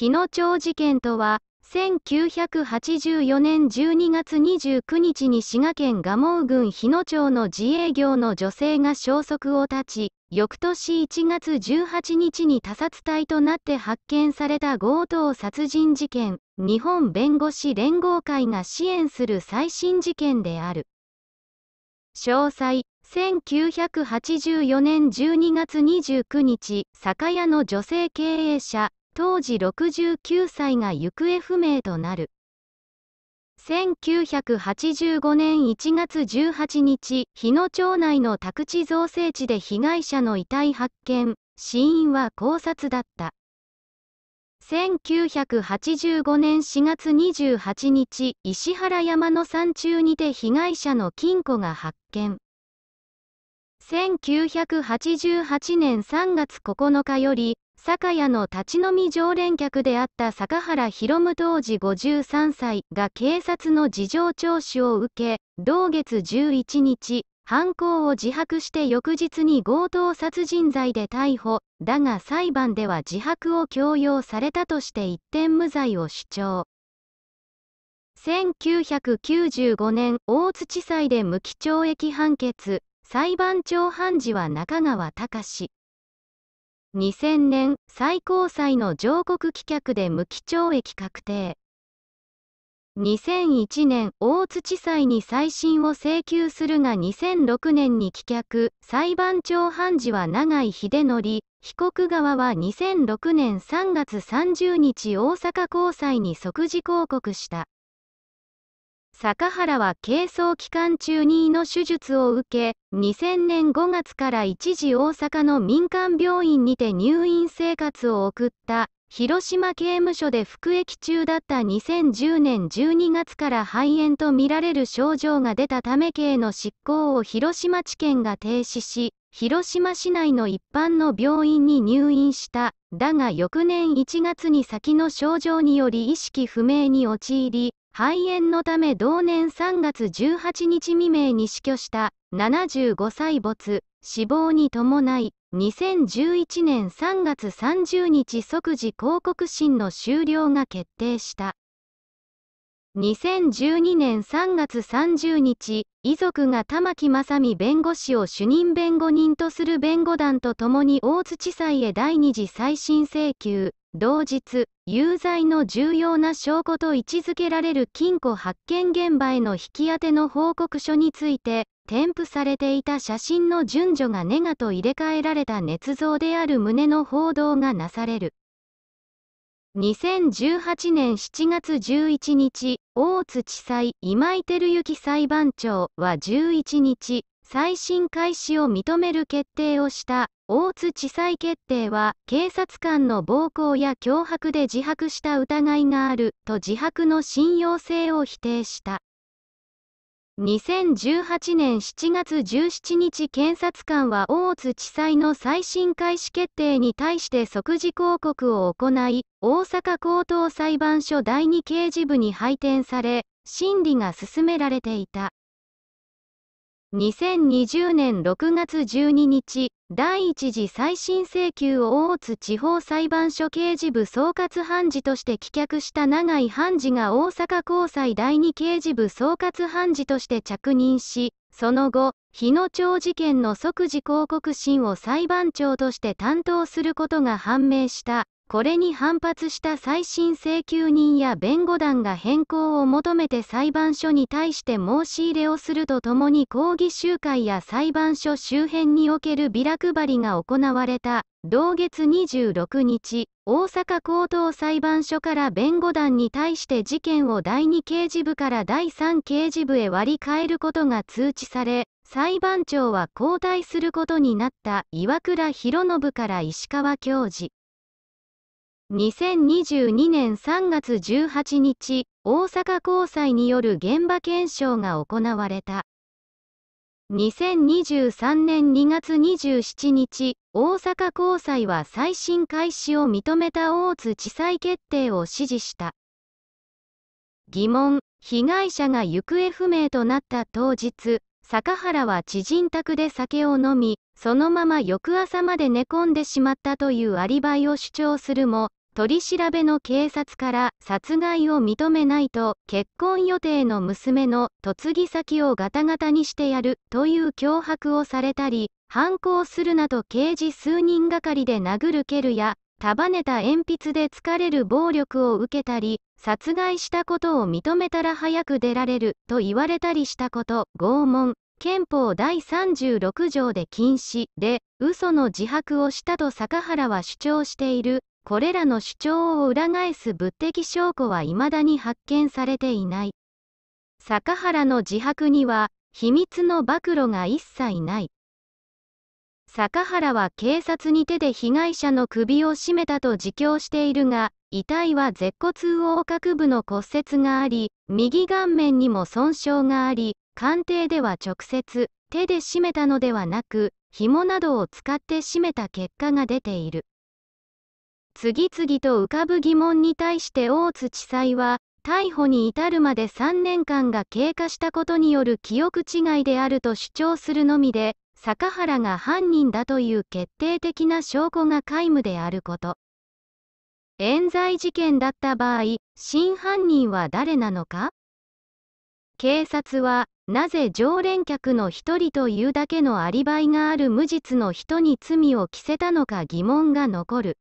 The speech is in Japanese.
日野町事件とは、1984年12月29日に滋賀県蒲生郡日野町の自営業の女性が消息を絶ち、翌年1月18日に他殺隊となって発見された強盗殺人事件、日本弁護士連合会が支援する最新事件である。詳細、1984年12月29日、酒屋の女性経営者、当時69歳が行方不明となる。1985年1月18日、日野町内の宅地造成地で被害者の遺体発見、死因は考察だった。1985年4月28日、石原山の山中にて被害者の金庫が発見。1988年3月9日より、酒屋の立ち飲み常連客であった坂原博夢当時53歳が警察の事情聴取を受け、同月11日、犯行を自白して翌日に強盗殺人罪で逮捕、だが裁判では自白を強要されたとして一点無罪を主張。1995年、大津地裁で無期懲役判決、裁判長判事は中川隆。2000年、最高裁の上告棄却で無期懲役確定。2001年、大津地裁に再審を請求するが2006年に棄却、裁判長判事は永井秀則、被告側は2006年3月30日大阪高裁に即時抗告した。坂原は軽装期間中に胃の手術を受け、2000年5月から一時大阪の民間病院にて入院生活を送った。広島刑務所で服役中だった2010年12月から肺炎とみられる症状が出たため刑の執行を広島地検が停止し、広島市内の一般の病院に入院した。だが翌年1月に先の症状により意識不明に陥り、肺炎のため同年3月18日未明に死去した75歳没死亡に伴い2011年3月30日即時広告審の終了が決定した2012年3月30日遺族が玉木正美弁護士を主任弁護人とする弁護団とともに大津地裁へ第二次再審請求同日、有罪の重要な証拠と位置づけられる金庫発見現場への引き当ての報告書について、添付されていた写真の順序がネガと入れ替えられた捏造である旨の報道がなされる。2018年7月11日、大津地裁今井照之裁判長は11日、再審開始を認める決定をした大津地裁決定は警察官の暴行や脅迫で自白した疑いがあると自白の信用性を否定した。2018年7月17日検察官は大津地裁の再審開始決定に対して即時抗告を行い、大阪高等裁判所第2刑事部に配転され、審理が進められていた。2020年6月12日、第一次再審請求を大津地方裁判所刑事部総括判事として棄却した永井判事が大阪高裁第二刑事部総括判事として着任し、その後、日野町事件の即時抗告審を裁判長として担当することが判明した。これに反発した再審請求人や弁護団が変更を求めて裁判所に対して申し入れをするとともに抗議集会や裁判所周辺におけるビラ配りが行われた。同月26日、大阪高等裁判所から弁護団に対して事件を第2刑事部から第3刑事部へ割り替えることが通知され、裁判長は交代することになった岩倉博信から石川教授。2022年3月18日、大阪高裁による現場検証が行われた。2023年2月27日、大阪高裁は再審開始を認めた大津地裁決定を支持した。疑問、被害者が行方不明となった当日、坂原は知人宅で酒を飲み、そのまま翌朝まで寝込んでしまったというアリバイを主張するも、取り調べの警察から殺害を認めないと結婚予定の娘の嫁ぎ先をガタガタにしてやるという脅迫をされたり反抗するなど刑事数人がかりで殴る蹴るや束ねた鉛筆で疲れる暴力を受けたり殺害したことを認めたら早く出られると言われたりしたこと拷問憲法第36条で禁止で嘘の自白をしたと坂原は主張しているこれらの主張を裏返す物的証拠は未だに発見されていない。坂原の自白には秘密の暴露が一切ない。坂原は警察に手で被害者の首を絞めたと自供しているが、遺体は舌骨横隔部の骨折があり、右顔面にも損傷があり、鑑定では直接、手で絞めたのではなく、紐などを使って絞めた結果が出ている。次々と浮かぶ疑問に対して大津地裁は、逮捕に至るまで3年間が経過したことによる記憶違いであると主張するのみで、坂原が犯人だという決定的な証拠が皆無であること。冤罪事件だった場合、真犯人は誰なのか警察は、なぜ常連客の一人というだけのアリバイがある無実の人に罪を着せたのか疑問が残る。